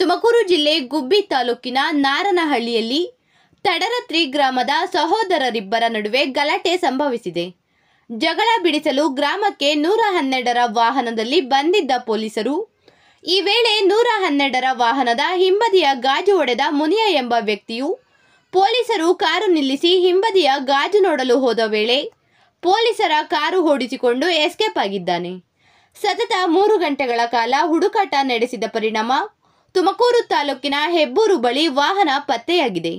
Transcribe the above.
ತುಮಕೂರು ಜಿಲ್ಲೆ ಗುಬ್ಬಿ ತಾಲೂಕಿನ ನಾರನಹಳ್ಳಿಯಲ್ಲಿ ತಡರತ್ರಿ ಗ್ರಾಮದ ಸಹೋದರರಿಬ್ಬರ ನಡುವೆ ಗಲಾಟೆ ಸಂಭವಿಸಿದೆ ಜಗಳ ಬಿಡಿಸಲು ಗ್ರಾಮಕ್ಕೆ ನೂರ ಹನ್ನೆರಡರ ವಾಹನದಲ್ಲಿ ಬಂದಿದ್ದ ಪೊಲೀಸರು ಈ ವೇಳೆ ನೂರ ಹನ್ನೆರಡರ ವಾಹನದ ಹಿಂಬದಿಯ ಗಾಜು ಒಡೆದ ಮುನಿಯ ಎಂಬ ವ್ಯಕ್ತಿಯು ಪೊಲೀಸರು ಕಾರು ನಿಲ್ಲಿಸಿ ಹಿಂಬದಿಯ ಗಾಜು ನೋಡಲು ಹೋದ ವೇಳೆ ಪೊಲೀಸರ ಕಾರು ಓಡಿಸಿಕೊಂಡು ಎಸ್ಕೇಪ್ ಆಗಿದ್ದಾನೆ ಸತತ ಮೂರು ಗಂಟೆಗಳ ಕಾಲ ಹುಡುಕಾಟ ನಡೆಸಿದ ಪರಿಣಾಮ ತುಮಕೂರು ತಾಲೂಕಿನ ಹೆಬ್ಬೂರು ಬಳಿ ವಾಹನ ಪತ್ತೆಯಾಗಿದೆ